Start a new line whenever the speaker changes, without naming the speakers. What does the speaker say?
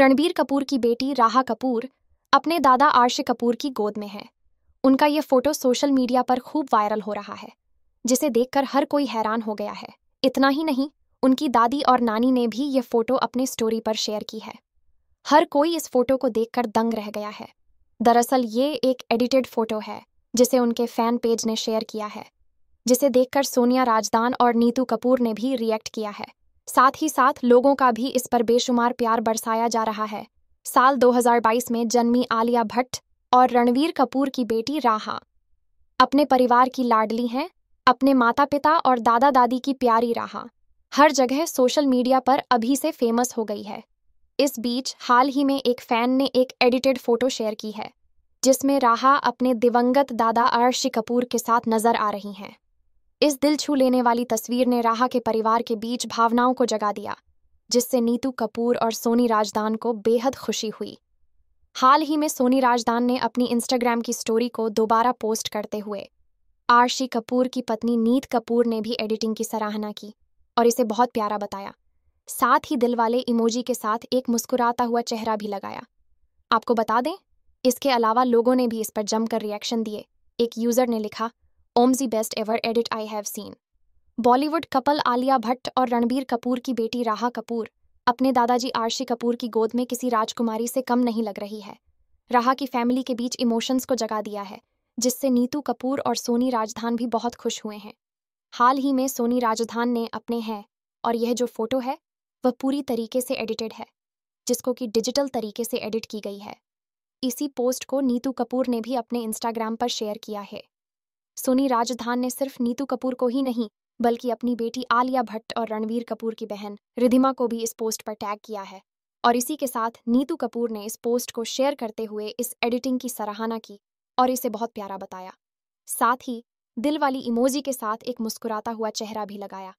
रणबीर कपूर की बेटी राहा कपूर अपने दादा आर्श कपूर की गोद में है उनका यह फोटो सोशल मीडिया पर खूब वायरल हो रहा है जिसे देखकर हर कोई हैरान हो गया है इतना ही नहीं उनकी दादी और नानी ने भी ये फोटो अपने स्टोरी पर शेयर की है हर कोई इस फोटो को देखकर दंग रह गया है दरअसल ये एक एडिटेड फोटो है जिसे उनके फैन पेज ने शेयर किया है जिसे देखकर सोनिया राजदान और नीतू कपूर ने भी रिएक्ट किया है साथ ही साथ लोगों का भी इस पर बेशुमार प्यार बरसाया जा रहा है साल 2022 में जन्मी आलिया भट्ट और रणवीर कपूर की बेटी राहा अपने परिवार की लाडली हैं अपने माता पिता और दादा दादी की प्यारी राहा हर जगह सोशल मीडिया पर अभी से फेमस हो गई है इस बीच हाल ही में एक फैन ने एक एडिटेड फोटो शेयर की है जिसमें राहा अपने दिवंगत दादा अर्शी कपूर के साथ नजर आ रही हैं इस दिल छू लेने वाली तस्वीर ने राहा के परिवार के बीच भावनाओं को जगा दिया जिससे नीतू कपूर और सोनी राजदान को बेहद खुशी हुई हाल ही में सोनी राजदान ने अपनी इंस्टाग्राम की स्टोरी को दोबारा पोस्ट करते हुए आरशी कपूर की पत्नी नीत कपूर ने भी एडिटिंग की सराहना की और इसे बहुत प्यारा बताया साथ ही दिल वाले इमोजी के साथ एक मुस्कुराता हुआ चेहरा भी लगाया आपको बता दें इसके अलावा लोगों ने भी इस पर जमकर रिएक्शन दिए एक यूजर ने लिखा ओम्स best ever edit I have seen Bollywood couple Alia Bhatt और रणबीर कपूर की बेटी राहा कपूर अपने दादाजी आरशी कपूर की गोद में किसी राजकुमारी से कम नहीं लग रही है राहा की फैमिली के बीच इमोशंस को जगा दिया है जिससे नीतू कपूर और सोनी राजधान भी बहुत खुश हुए हैं हाल ही में सोनी राजधान ने अपने हैं और यह जो फोटो है वह पूरी तरीके से एडिटेड है जिसको कि डिजिटल तरीके से एडिट की गई है इसी पोस्ट को नीतू कपूर ने भी अपने इंस्टाग्राम पर शेयर किया है सोनी राजधान ने सिर्फ नीतू कपूर को ही नहीं बल्कि अपनी बेटी आलिया भट्ट और रणवीर कपूर की बहन रिधिमा को भी इस पोस्ट पर टैग किया है और इसी के साथ नीतू कपूर ने इस पोस्ट को शेयर करते हुए इस एडिटिंग की सराहना की और इसे बहुत प्यारा बताया साथ ही दिल वाली इमोजी के साथ एक मुस्कुराता हुआ चेहरा भी लगाया